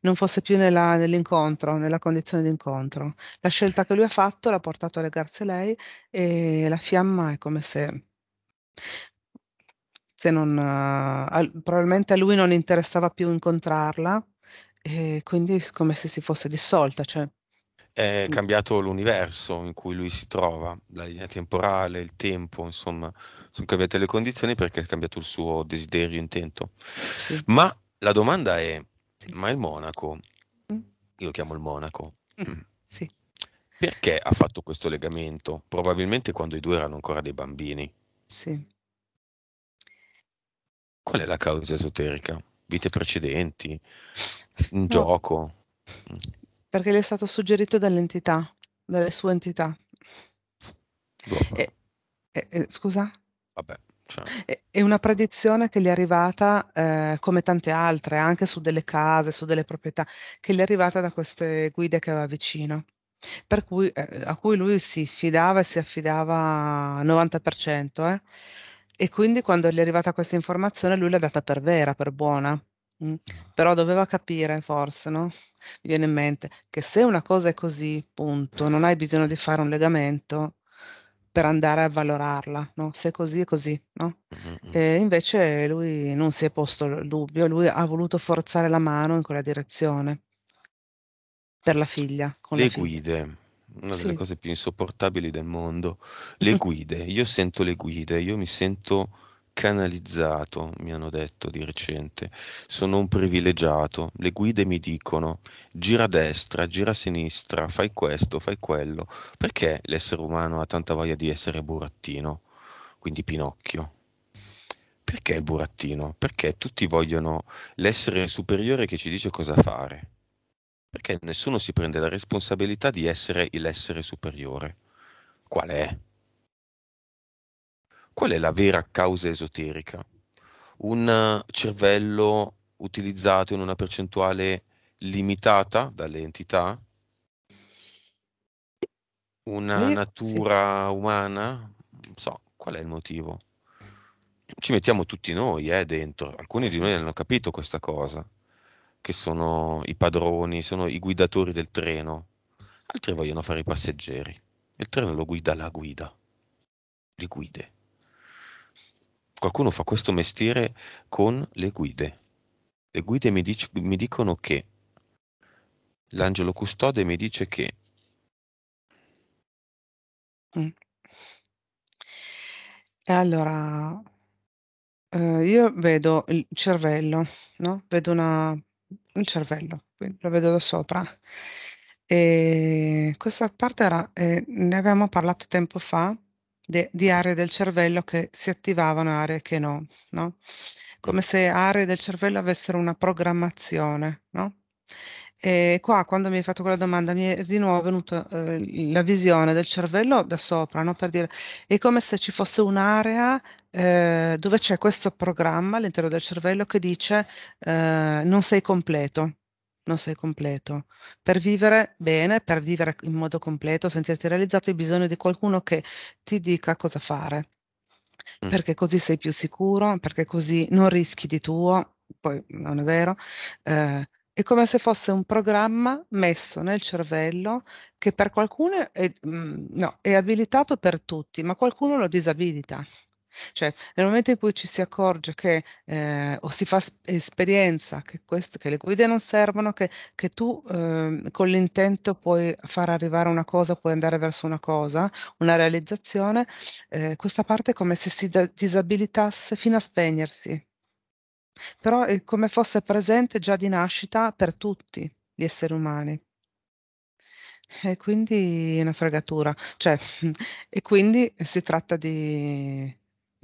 non fosse più nella, nell'incontro, nella condizione di incontro. La scelta che lui ha fatto l'ha portato a legarsi a lei e la fiamma è come se se non, eh, a, probabilmente a lui non interessava più incontrarla, e quindi come se si fosse dissolta. Cioè... È mm. cambiato l'universo in cui lui si trova, la linea temporale, il tempo, insomma, sono cambiate le condizioni perché è cambiato il suo desiderio, intento. Sì. Ma la domanda è, sì. ma il monaco, mm. io lo chiamo il monaco, mm. sì. perché ha fatto questo legamento? Probabilmente quando i due erano ancora dei bambini. Sì. Qual è la causa esoterica? Vite precedenti? Un no. gioco? Perché gli è stato suggerito dall'entità, dalle sue entità. Boh. E, e, e, scusa? Vabbè. Cioè. È una predizione che gli è arrivata, eh, come tante altre, anche su delle case, su delle proprietà, che gli è arrivata da queste guide che aveva vicino, per cui, eh, a cui lui si fidava e si affidava al 90%. Eh e quindi quando gli è arrivata questa informazione lui l'ha data per vera, per buona. Mm. Però doveva capire, forse, no? Mi viene in mente che se una cosa è così, punto, non hai bisogno di fare un legamento per andare a valorarla, no? Se è così, è così, no? Mm-hmm. mm-hmm. E invece lui non si è posto il dubbio, lui ha voluto forzare la mano in quella direzione per la figlia. le la figlia. guide una delle sì. cose più insopportabili del mondo. [LAUGHS] Le guide, io sento le guide, io mi sento canalizzato, mi hanno detto di recente, sono un privilegiato, le guide mi dicono gira a destra, gira a sinistra, fai questo, fai quello, perché l'essere umano ha tanta voglia di essere burattino, quindi Pinocchio? Perché il burattino? Perché tutti vogliono l'essere superiore che ci dice cosa fare perché nessuno si prende la responsabilità di essere l'essere superiore. Qual è? Qual è la vera causa esoterica? Un eh, cervello utilizzato in una percentuale limitata dalle entità? Una eh, natura sì. umana? Non so, qual è il motivo? Ci mettiamo tutti noi eh, dentro, alcuni sì. di noi hanno capito questa cosa che sono i padroni, sono i guidatori del treno, altri vogliono fare i passeggeri. Il treno lo guida la guida, le guide. Qualcuno fa questo mestiere con le guide. Le guide mi, dic- mi dicono che, l'angelo custode mi dice che. E mm. Allora, eh, io vedo il cervello, no? Vedo una un cervello, lo vedo da sopra. E questa parte era, eh, ne avevamo parlato tempo fa, de, di aree del cervello che si attivavano e aree che no, no? Come se aree del cervello avessero una programmazione, no? E qua quando mi hai fatto quella domanda mi è di nuovo venuta eh, la visione del cervello da sopra, no? per dire è come se ci fosse un'area eh, dove c'è questo programma all'interno del cervello che dice eh, non sei completo, non sei completo. Per vivere bene, per vivere in modo completo, sentirti realizzato, hai bisogno di qualcuno che ti dica cosa fare. Mm. Perché così sei più sicuro, perché così non rischi di tuo, poi non è vero, eh, è come se fosse un programma messo nel cervello che per qualcuno è, mm, no, è abilitato per tutti, ma qualcuno lo disabilita. Cioè, nel momento in cui ci si accorge che eh, o si fa esperienza che, questo, che, le guide non servono, che, che tu eh, con l'intento puoi far arrivare una cosa, puoi andare verso una cosa, una realizzazione, eh, questa parte è come se si disabilitasse fino a spegnersi. Però è eh, come fosse presente già di nascita per tutti gli esseri umani. E quindi è una fregatura, cioè [LAUGHS] e quindi si tratta di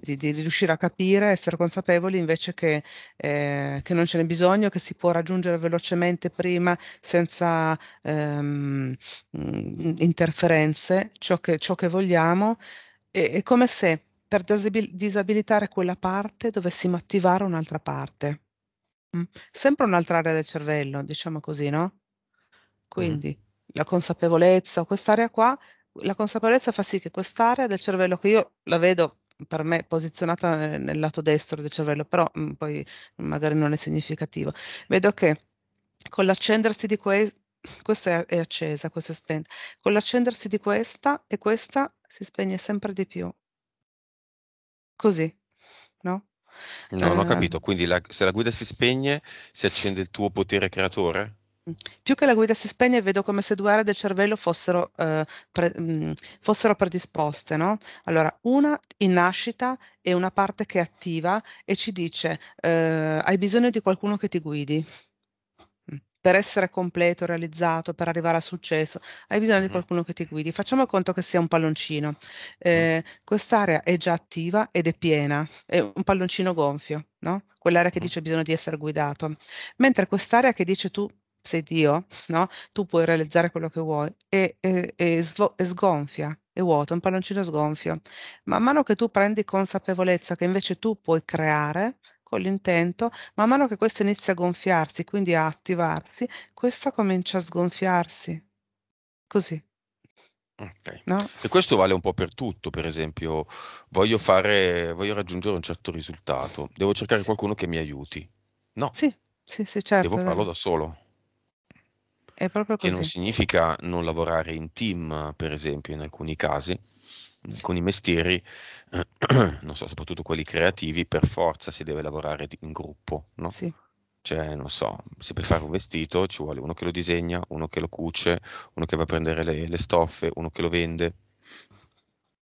di di riuscire a capire, essere consapevoli invece che, ehm, che non ce n'è bisogno, che si può raggiungere velocemente prima senza, ehm, mm, interferenze ciò che ciò che vogliamo. E, è come se per disabilitare quella parte dovessimo attivare un'altra parte. Mm. Sempre un'altra area del cervello, diciamo così, no? Mm-hmm. Quindi mm. la consapevolezza, quest'area qua, la consapevolezza fa sì che quest'area del cervello, che io la vedo per me posizionata nel, nel lato destro del cervello, però mh, mm, poi magari non è significativo, vedo che con l'accendersi di questa, questa è, è accesa, questa è spenta, con l'accendersi di questa e questa si spegne sempre di più così, no? No, non ho ehm, capito, quindi la, se la guida si spegne si accende il tuo potere creatore? Mm. Più che la guida si spegne, vedo come se due aree del cervello fossero, eh, pre, mh, mm, fossero predisposte. No? Allora, una in nascita e una parte che è attiva e ci dice: eh, Hai bisogno di qualcuno che ti guidi per essere completo, realizzato, per arrivare a successo, hai bisogno di qualcuno che ti guidi. Facciamo conto che sia un palloncino. Eh, quest'area è già attiva ed è piena, è un palloncino gonfio, no? Quell'area che dice bisogno di essere guidato. Mentre quest'area che dice tu sei Dio, no? Tu puoi realizzare quello che vuoi, è, è, è, svo- è sgonfia, è vuoto, è un palloncino sgonfio. Man mano che tu prendi consapevolezza che invece tu puoi creare, con l'intento, man mano che questa inizia a gonfiarsi, quindi a attivarsi, questa comincia a sgonfiarsi. Così. Okay. No? E questo vale un po' per tutto, per esempio, voglio, fare, voglio raggiungere un certo risultato, devo cercare sì. qualcuno che mi aiuti. No, sì, sì, sì, certo, devo farlo da solo. È proprio così. Che non significa non lavorare in team, per esempio, in alcuni casi, alcuni mestieri, [CLEARS THROAT] non so, soprattutto quelli creativi, per forza si deve lavorare in gruppo, no? Sì. Cioè, non so, se per fare un vestito ci vuole uno che lo disegna, uno che lo cuce, uno che va a prendere le, le stoffe, uno che lo vende,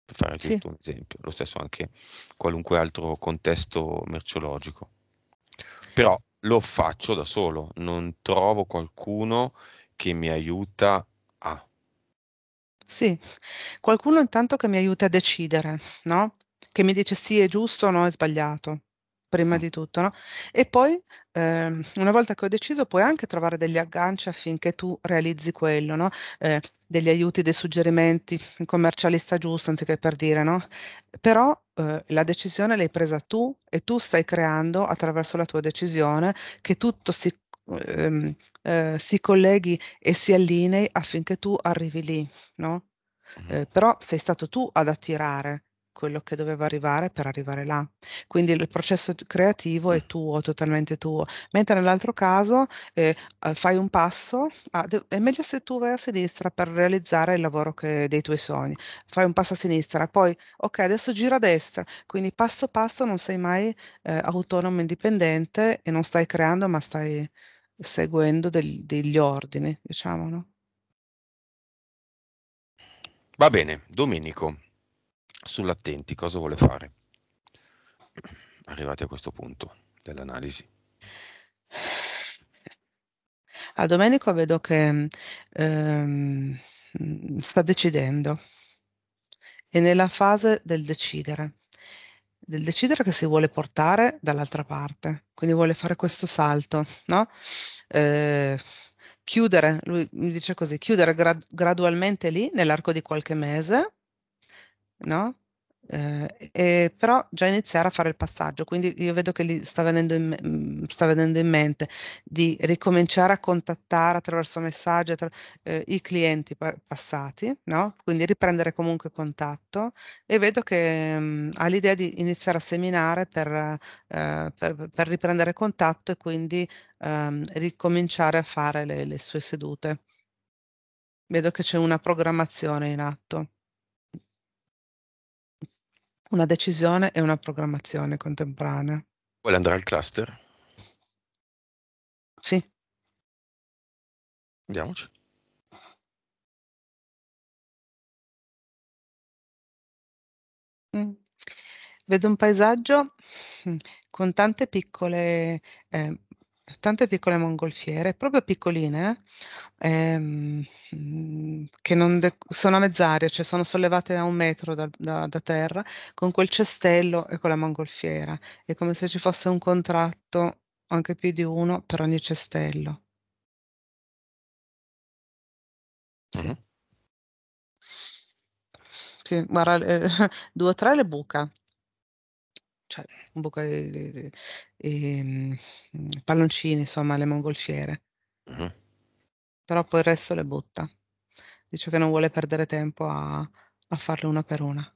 per fare sì. giusto un esempio. Lo stesso anche qualunque altro contesto merceologico. Però lo faccio da solo, non trovo qualcuno che mi aiuta a sì, qualcuno intanto che mi aiuti a decidere, no? Che mi dice sì, è giusto o no, è sbagliato, prima di tutto, no? E poi, ehm, una volta che ho deciso, puoi anche trovare degli agganci affinché tu realizzi quello, no? Eh, degli aiuti, dei suggerimenti, un commercialista giusto, anziché per dire, no? Però eh, la decisione l'hai presa tu e tu stai creando attraverso la tua decisione che tutto si ehm, eh, si colleghi e si allinei affinché tu arrivi lì, no? Eh, però sei stato tu ad attirare quello che doveva arrivare per arrivare là. Quindi il processo creativo è tuo, totalmente tuo. Mentre nell'altro caso eh, eh fai un passo, a, ah, è meglio se tu vai a sinistra per realizzare il lavoro che, dei tuoi sogni. Fai un passo a sinistra, poi ok, adesso gira a destra. Quindi passo passo non sei mai eh, autonomo, indipendente e non stai creando ma stai seguendo del, degli ordini, diciamo, no? Va bene, Domenico, sull'attenti, cosa vuole fare? Arrivati a questo punto dell'analisi. A Domenico vedo che ehm, sta decidendo, è nella fase del decidere del decidere che si vuole portare dall'altra parte, quindi vuole fare questo salto, no? Eh, chiudere, lui mi dice così, chiudere gra- gradualmente lì nell'arco di qualche mese, no? Eh, eh, però già iniziare a fare il passaggio, quindi io vedo che lì sta venendo, in, mm, sta venendo in mente di ricominciare a contattare attraverso messaggi attra- eh, i clienti pa- passati, no? quindi riprendere comunque contatto e vedo che mh, mm, ha l'idea di iniziare a seminare per, eh, per, per riprendere contatto e quindi ehm, ricominciare a fare le, le sue sedute. Vedo che c'è una programmazione in atto una decisione e una programmazione contemporanea. Vuole andare al cluster? Sì. Andiamoci. Mm. Vedo un paesaggio mm, con tante piccole eh, tante piccole mongolfiere, proprio piccoline, ehm, che de- sono a mezz'aria, cioè sono sollevate a un metro da, da, da, terra, con quel cestello e con la mongolfiera. È come se ci fosse un contratto, anche più di uno, per ogni cestello. Sì. sì guarda, eh, [LAUGHS] due o tre le buca cioè un po' e, e, palloncini, insomma, le mongolfiere. Mm. Però poi il resto le butta. Dice che non vuole perdere tempo a, a farle una per una.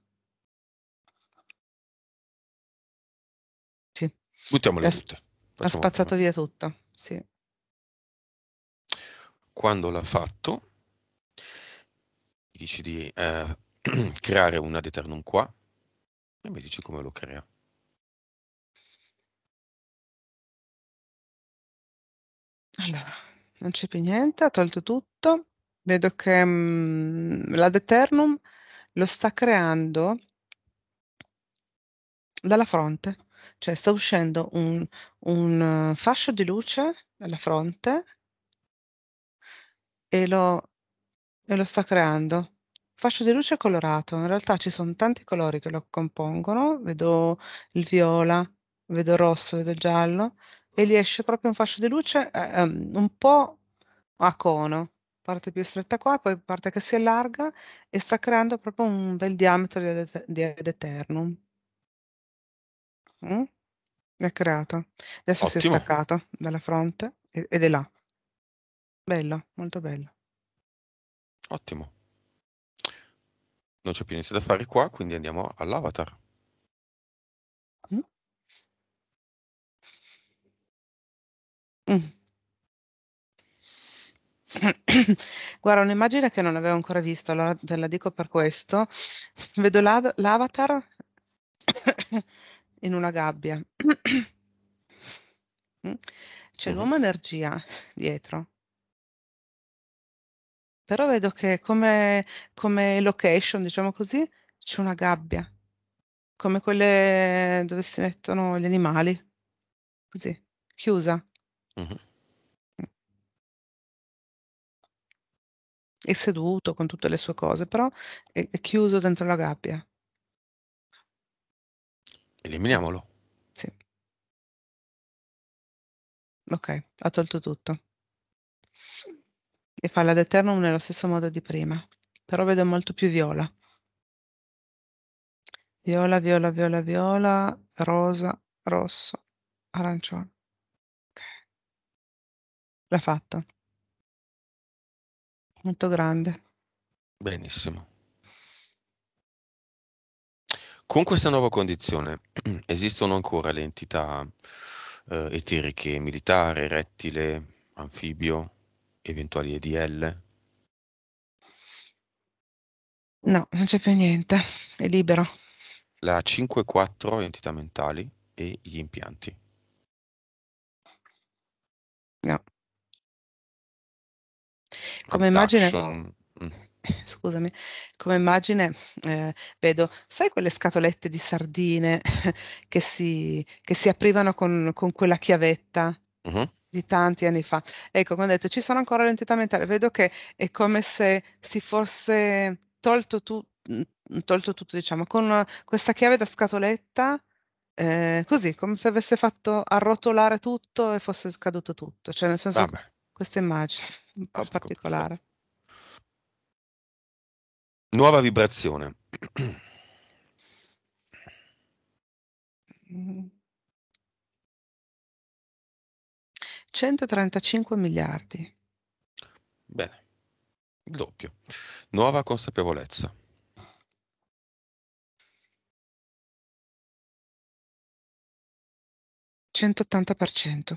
Sì. Buttiamole ha, tutte. Facciamo ha spazzato una. via tutto, sì. Quando l'ha fatto, dici di eh, [CLEARS THROAT] creare una deternum qua e mi dici come lo crea. Allora, non c'è più niente, ha tolto tutto. Vedo che, mhmm, l'Ad Eternum lo sta creando dalla fronte, cioè sta uscendo un un eh, fascio di luce dalla fronte e lo e lo sta creando. Fascio di luce colorato, in realtà ci sono tanti colori che lo compongono, vedo il viola, vedo il rosso, vedo il giallo e gli esce proprio un fascio di luce eh, ehm, un po' a cono, parte più stretta qua, poi parte che si allarga e sta creando proprio un bel diametro di, di ad eternum. Mm? L'ha creato. Adesso Ottimo. si è staccato dalla fronte ed è là. Bello, molto bello. Ottimo. Non c'è più niente da fare qua, quindi andiamo all'avatar. Mm. [COUGHS] Guarda, un'immagine che non avevo ancora visto, allora te la dico per questo. Vedo l'ad l'avatar [COUGHS] in una gabbia. [COUGHS] Mm. C'è Mh-mh. l'uomo energia dietro. Però vedo che come come location, diciamo così, c'è una gabbia, come quelle dove si mettono gli animali, così, chiusa. Mh-mh. È seduto con tutte le sue cose, però è è chiuso dentro la gabbia. Eliminiamolo. Sì. Ok, ha tolto tutto. E fa la Deternum nello stesso modo di prima, però vedo molto più viola. Viola, viola, viola, viola, rosa, rosso, arancione. L'ha fatto. Molto grande. Benissimo. Con questa nuova condizione [CLEARS THROAT] esistono ancora le entità eh, eteriche militare, rettile, anfibio, eventuali EDL? No, non c'è più niente, è libero. La 5-4 entità mentali e gli impianti. No come immagine mm. [LAUGHS] scusami come immagine eh, vedo sai quelle scatolette di sardine [LAUGHS] che si, che si aprivano con, con, quella chiavetta mm-hmm di tanti anni fa. Ecco, quando ho detto ci sono ancora l'entità mentale, vedo che è come se si fosse tolto, tu, mm, tolto tutto, diciamo, con questa chiave da scatoletta, eh, così, come se avesse fatto arrotolare tutto e fosse scaduto tutto. Cioè, nel senso, Vabbè questa immagine un po' Asco. Ah, ecco. particolare. Nuova vibrazione. Mm. 135 miliardi. Bene, il doppio. Nuova consapevolezza. Centottanta per cento.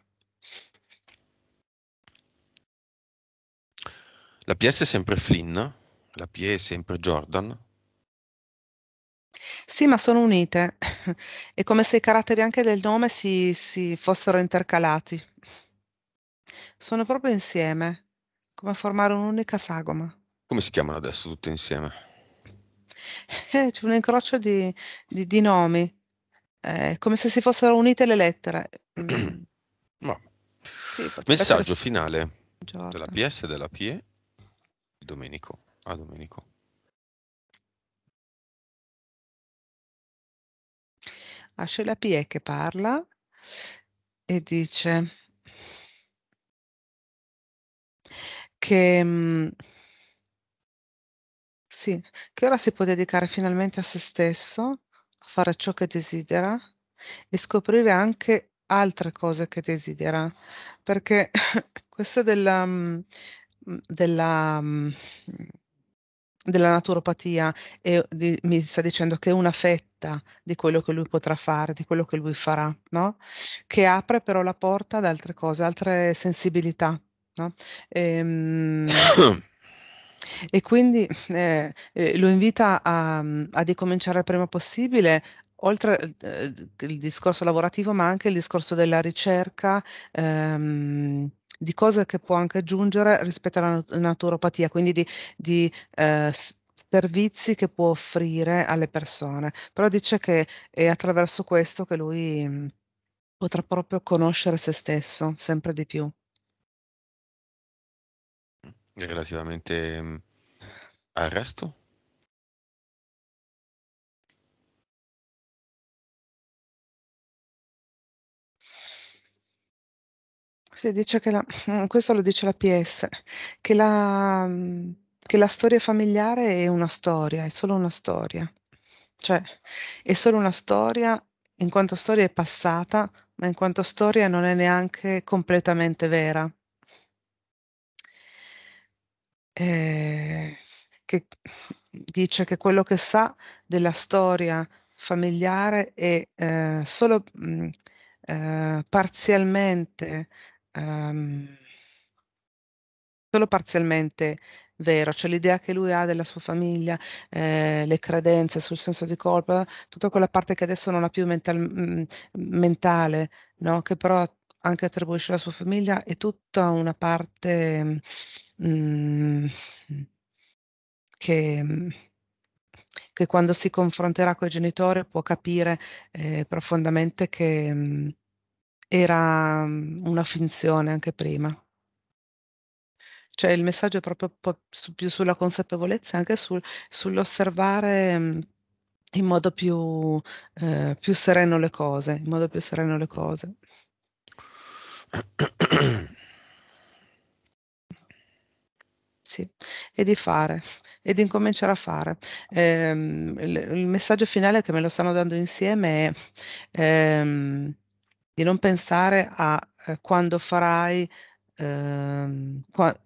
La PS è sempre Flynn, la PE è sempre Jordan. Sì, ma sono unite. [LAUGHS] È come se i caratteri anche del nome si, si fossero intercalati. Sono proprio insieme, come formare un'unica sagoma. Come si chiamano adesso tutte insieme? Eh, c'è un incrocio di, di, di nomi, eh, come se si fossero unite le lettere. no. [CLEARS THROAT] Mm. sì, Messaggio finale Giorda. della PS e della PE Domenico a Domenico. Asce la Pie che parla e dice che, mm, sì, che ora si può dedicare finalmente a se stesso, a fare ciò che desidera e scoprire anche altre cose che desidera, perché [LAUGHS] questa della, mm, Mhmm, della, mhmm, della naturopatia e di, mi sta dicendo che è una fetta di quello che lui potrà fare, di quello che lui farà, no? che apre però la porta ad altre cose, altre sensibilità. No? E, ehm, [COUGHS] e quindi eh, eh, lo invita a, mhmm, a ricominciare il prima possibile oltre eh, il discorso lavorativo, ma anche il discorso della ricerca ehm, di cose che può anche aggiungere rispetto alla naturopatia, quindi di, di eh, servizi che può offrire alle persone. Però dice che è attraverso questo che lui mm, potrà proprio conoscere se stesso sempre di più. Relativamente mm, al resto? Si dice che la, [CLEARS THROAT] questo lo dice la PS, che la, che la storia familiare è una storia, è solo una storia. Cioè, è solo una storia, in quanto storia è passata, ma in quanto storia non è neanche completamente vera. Eh, che dice che quello che sa della storia familiare è eh, solo mh, mm, eh, parzialmente ehm, solo parzialmente vero, cioè l'idea che lui ha della sua famiglia, eh, le credenze sul senso di colpa, tutta quella parte che adesso non ha più mental, mm, mentale, no? che però anche attribuisce alla sua famiglia, è tutta una parte mh, mm, che, che, quando si confronterà con i genitori può capire eh, profondamente che... Mh, mm, era mhmm, una finzione anche prima. Cioè il messaggio è proprio su, più sulla consapevolezza anche sul, sull'osservare mhmm, in modo più, eh, più sereno le cose, in modo più sereno le cose. Sì, e di fare, e di incominciare a fare. Eh, il, il, messaggio finale che me lo stanno dando insieme è... Ehm, di non pensare a eh, quando farai, ehm, mm, eh, qua,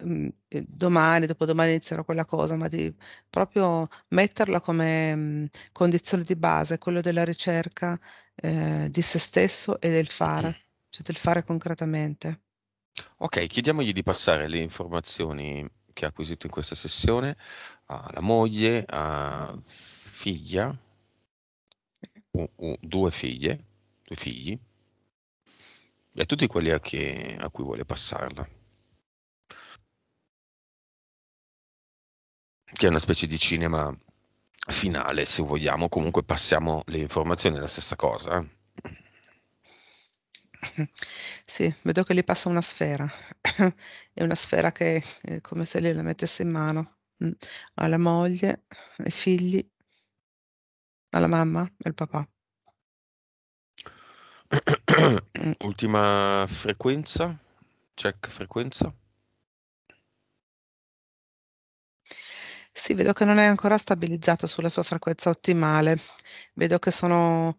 domani, dopodomani inizierò quella cosa, ma di proprio metterla come mh, mm, condizione di base, quello della ricerca eh, di se stesso e del fare, mm. cioè del fare concretamente. Ok, chiediamogli di passare le informazioni che ha acquisito in questa sessione alla moglie, a figlia, o, o due figlie, due figli, e tutti quelli a, che, a cui vuole passarla. Che è una specie di cinema finale, se vogliamo, comunque passiamo le informazioni, è la stessa cosa. Eh. [LAUGHS] Sì, vedo che gli passa una sfera. È una sfera che è eh, come se lei la mettesse in mano mm. alla moglie, ai figli, alla mamma e al papà. [CLEARS THROAT] Ultima frequenza, check frequenza. Sì, vedo che non è ancora stabilizzato sulla sua frequenza ottimale. Vedo che sono,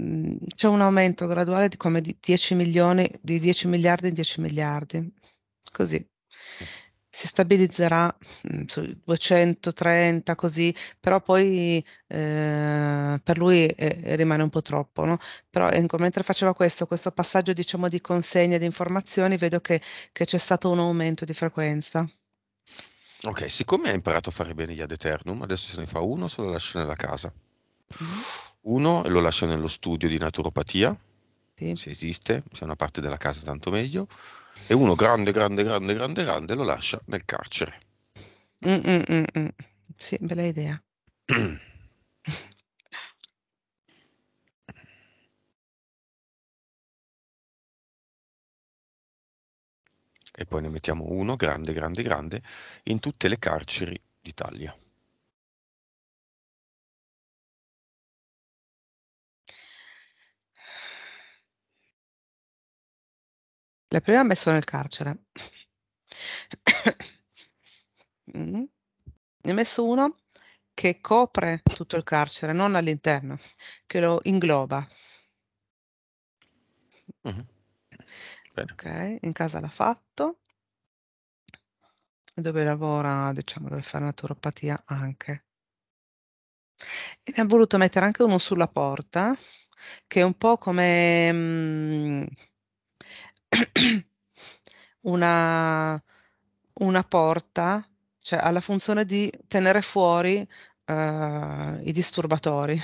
mm, c'è un aumento graduale di come di 10 milioni, di 10 miliardi in 10 miliardi. Così. Mm si stabilizzerà mh, sui 230 così, però poi eh, per lui eh, rimane un po' troppo, no? Però ecco, mentre faceva questo, questo passaggio diciamo di consegna di informazioni, vedo che, che c'è stato un aumento di frequenza. Ok, siccome ha imparato a fare bene gli ad eternum, adesso se ne fa uno, se lo lascia nella casa. Mm-hmm. Uno lo lascia nello studio di naturopatia, sì. se esiste, se è una parte della casa tanto meglio e uno grande, grande, grande, grande, grande lo lascia nel carcere. Mm, mm, mm, mm, sì, bella idea. e poi ne mettiamo uno grande, grande, grande in tutte le carceri d'Italia. La prima ha messo nel carcere. mm. Ne ho messo uno che copre tutto il carcere, non all'interno, che lo ingloba. Mm-hmm. Ok, in casa l'ha fatto, dove lavora, diciamo, deve fare naturopatia anche. E ne ha voluto mettere anche uno sulla porta, che è un po' come... Mh, mm, [CLEARS THROAT] una, una porta, cioè ha la funzione di tenere fuori uh, i disturbatori.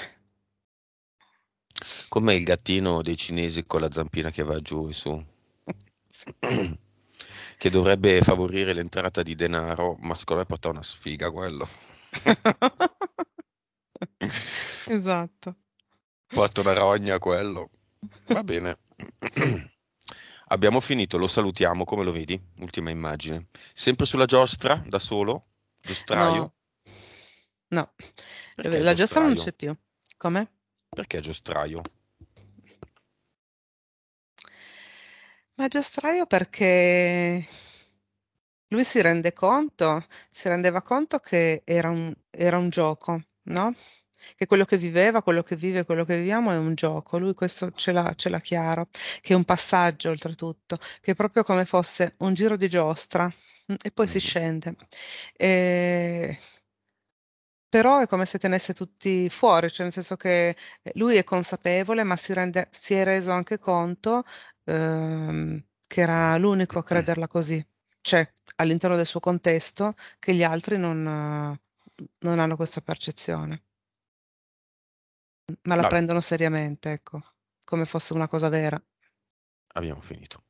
Come il gattino dei cinesi con la zampina che va giù e su, [CLEARS THROAT] che dovrebbe favorire l'entrata di denaro, ma secondo me porta una sfiga quello. [LAUGHS] esatto. Porta una rogna quello. Va bene. [CLEARS THROAT] Abbiamo finito, lo salutiamo, come lo vedi? Ultima immagine. Sempre sulla giostra, da solo? Giostraio? No, no. Perché la giostra non c'è più. Come? Perché giostraio? Ma giostraio perché lui si rende conto, si rendeva conto che era un, era un gioco, no? che quello che viveva, quello che vive, quello che viviamo è un gioco, lui questo ce l'ha, ce l'ha chiaro, che è un passaggio oltretutto, che è proprio come fosse un giro di giostra mm, e poi si mm-hmm. scende. E... Eh, però è come se tenesse tutti fuori, cioè nel senso che eh, lui è consapevole, ma si, rende, si è reso anche conto ehm, che era l'unico a mm-hmm. crederla così, cioè all'interno del suo contesto che gli altri non, non hanno questa percezione. Ma la Vabbè. prendono seriamente, ecco, come fosse una cosa vera. Abbiamo finito.